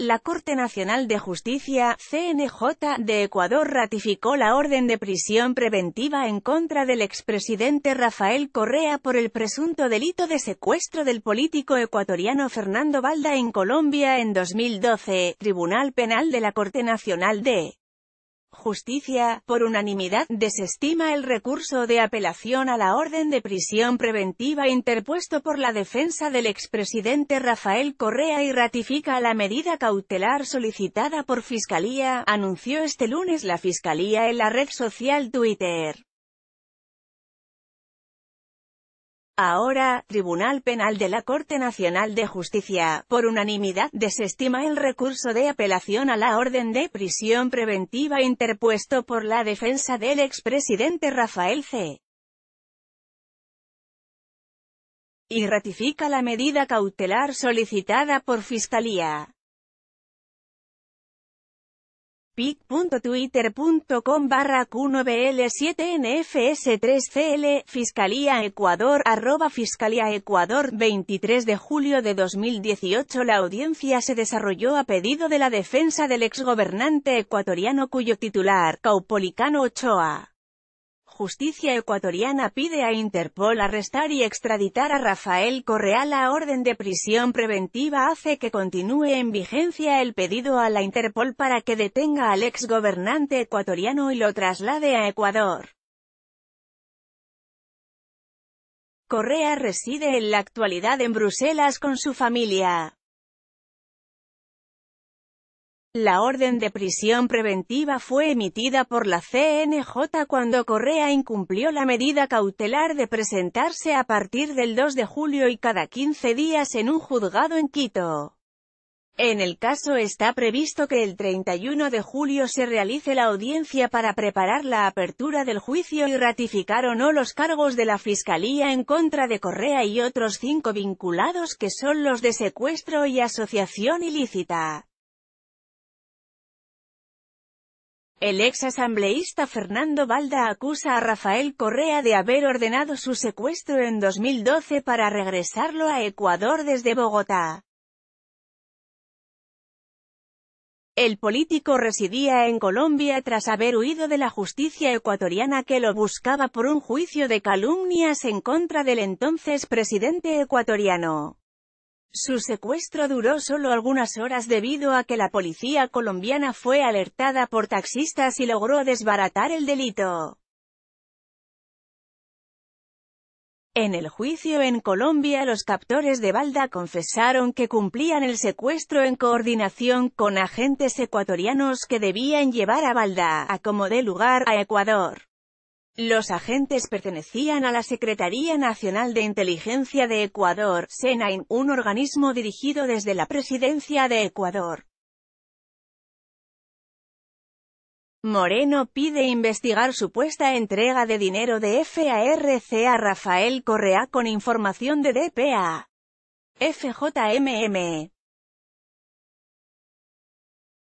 La Corte Nacional de Justicia, CNJ, de Ecuador ratificó la orden de prisión preventiva en contra del expresidente Rafael Correa por el presunto delito de secuestro del político ecuatoriano Fernando Balda en Colombia en 2012. Tribunal Penal de la Corte Nacional de Justicia, por unanimidad, desestima el recurso de apelación a la orden de prisión preventiva interpuesto por la defensa del expresidente Rafael Correa y ratifica la medida cautelar solicitada por Fiscalía, anunció este lunes la Fiscalía en la red social Twitter. Ahora, Tribunal Penal de la Corte Nacional de Justicia, por unanimidad, desestima el recurso de apelación a la orden de prisión preventiva interpuesto por la defensa del expresidente Rafael C. y ratifica la medida cautelar solicitada por Fiscalía pic.twitter.com barra Q9L7NFS3CL, Fiscalía Ecuador, arroba Fiscalía Ecuador, 23 de julio de 2018 La audiencia se desarrolló a pedido de la defensa del exgobernante ecuatoriano cuyo titular, Caupolicano Ochoa, Justicia ecuatoriana pide a Interpol arrestar y extraditar a Rafael Correa. La orden de prisión preventiva hace que continúe en vigencia el pedido a la Interpol para que detenga al ex gobernante ecuatoriano y lo traslade a Ecuador. Correa reside en la actualidad en Bruselas con su familia. La orden de prisión preventiva fue emitida por la CNJ cuando Correa incumplió la medida cautelar de presentarse a partir del 2 de julio y cada 15 días en un juzgado en Quito. En el caso está previsto que el 31 de julio se realice la audiencia para preparar la apertura del juicio y ratificar o no los cargos de la Fiscalía en contra de Correa y otros cinco vinculados que son los de secuestro y asociación ilícita. El ex asambleísta Fernando Balda acusa a Rafael Correa de haber ordenado su secuestro en 2012 para regresarlo a Ecuador desde Bogotá. El político residía en Colombia tras haber huido de la justicia ecuatoriana que lo buscaba por un juicio de calumnias en contra del entonces presidente ecuatoriano. Su secuestro duró solo algunas horas debido a que la policía colombiana fue alertada por taxistas y logró desbaratar el delito. En el juicio en Colombia los captores de Balda confesaron que cumplían el secuestro en coordinación con agentes ecuatorianos que debían llevar a Balda, a como de lugar, a Ecuador. Los agentes pertenecían a la Secretaría Nacional de Inteligencia de Ecuador, SENAIN, un organismo dirigido desde la Presidencia de Ecuador. Moreno pide investigar supuesta entrega de dinero de FARC a Rafael Correa con información de DPA. FJMM